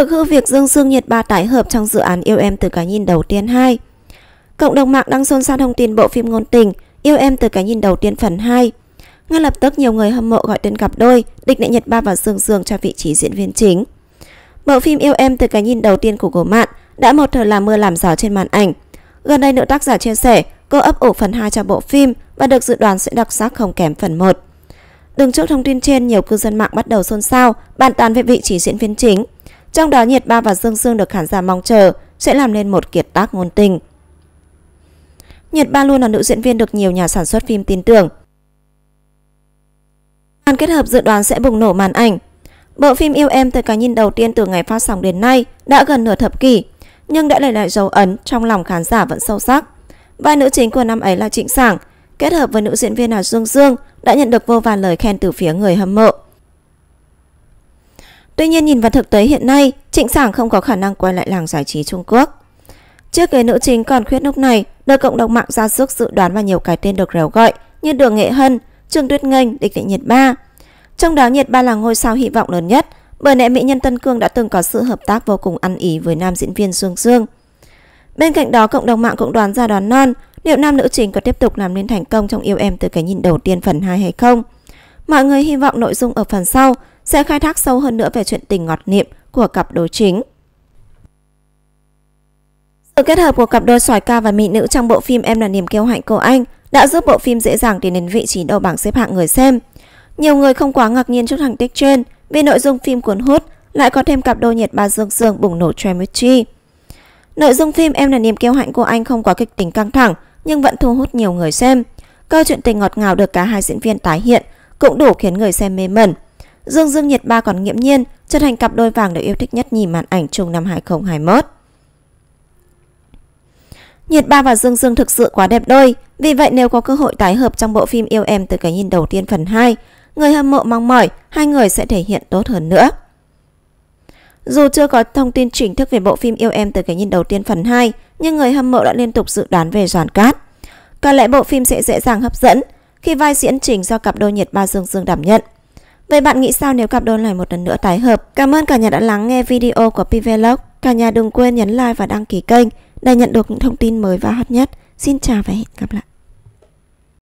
Thực hư việc Dương Dương Nhiệt Ba tái hợp trong dự án Yêu Em Từ Cái Nhìn Đầu Tiên 2 Cộng đồng mạng đang xôn xao thông tin bộ phim ngôn tình Yêu Em Từ Cái Nhìn Đầu Tiên phần 2 Ngay lập tức nhiều người hâm mộ gọi tên cặp đôi Địch Nệ Nhật Ba và Dương Dương cho vị trí diễn viên chính Bộ phim Yêu Em Từ Cái Nhìn Đầu Tiên của cổ mạn đã một thời làm mưa làm gió trên màn ảnh Gần đây nữ tác giả chia sẻ cô ấp ủ phần 2 cho bộ phim và được dự đoán sẽ đặc sắc không kém phần 1 Đứng trước thông tin trên, nhiều cư dân mạng bắt đầu xôn xao, bàn tán về vị trí diễn viên chính. Trong đó Nhiệt Ba và Dương Dương được khán giả mong chờ sẽ làm nên một kiệt tác ngôn tình. Nhiệt Ba luôn là nữ diễn viên được nhiều nhà sản xuất phim tin tưởng. Màn kết hợp dự đoán sẽ bùng nổ màn ảnh. Bộ phim Yêu Em từ cái nhìn đầu tiên từ ngày phát sóng đến nay đã gần nửa thập kỷ, nhưng đã để lại dấu ấn trong lòng khán giả vẫn sâu sắc. Vai nữ chính của năm ấy là Trịnh Sảng, kết hợp với nữ diễn viên là Dương Dương đã nhận được vô vàn lời khen từ phía người hâm mộ. Tuy nhiên nhìn vào thực tế hiện nay, Trịnh Sảng không có khả năng quay lại làng giải trí Trung Quốc. Chiếc ghế nữ chính còn khuyết lúc này được cộng đồng mạng ra sức dự đoán và nhiều cái tên được réo gọi như Đường Nghệ Hân, Trương Tuyết Nghênh, Địch Thị Nhiệt Ba. Trong đó Nhiệt Ba là ngôi sao hy vọng lớn nhất bởi lẽ mỹ nhân Tân Cương đã từng có sự hợp tác vô cùng ăn ý với nam diễn viên Dương Dương. Bên cạnh đó, cộng đồng mạng cũng đoán ra đoán non liệu nam nữ chính có tiếp tục làm nên thành công trong yêu em từ cái nhìn đầu tiên phần 2 hay không. Mọi người hy vọng nội dung ở phần sau sẽ khai thác sâu hơn nữa về chuyện tình ngọt niệm của cặp đối chính. Sự kết hợp của cặp đôi sỏi ca và mỹ nữ trong bộ phim Em là niềm kiêu hạnh của anh đã giúp bộ phim dễ dàng tiến đến vị trí đầu bảng xếp hạng người xem. Nhiều người không quá ngạc nhiên trước thành tích trên vì nội dung phim cuốn hút lại có thêm cặp đôi nhiệt ba dương dương bùng nổ chemistry. Nội dung phim Em là niềm kiêu hạnh của anh không quá kịch tính căng thẳng nhưng vẫn thu hút nhiều người xem. Câu chuyện tình ngọt ngào được cả hai diễn viên tái hiện cũng đủ khiến người xem mê mẩn. Dương Dương Nhiệt Ba còn nghiễm nhiên trở thành cặp đôi vàng được yêu thích nhất nhì màn ảnh chung năm 2021. Nhiệt Ba và Dương Dương thực sự quá đẹp đôi, vì vậy nếu có cơ hội tái hợp trong bộ phim Yêu Em từ cái nhìn đầu tiên phần 2, người hâm mộ mong mỏi hai người sẽ thể hiện tốt hơn nữa. Dù chưa có thông tin chính thức về bộ phim Yêu Em từ cái nhìn đầu tiên phần 2, nhưng người hâm mộ đã liên tục dự đoán về Doàn Cát. Có lẽ bộ phim sẽ dễ dàng hấp dẫn khi vai diễn chính do cặp đôi nhiệt ba Dương Dương đảm nhận. Vậy bạn nghĩ sao nếu cặp đôi này một lần nữa tái hợp? Cảm ơn cả nhà đã lắng nghe video của Pvlog. Cả nhà đừng quên nhấn like và đăng ký kênh để nhận được những thông tin mới và hot nhất. Xin chào và hẹn gặp lại.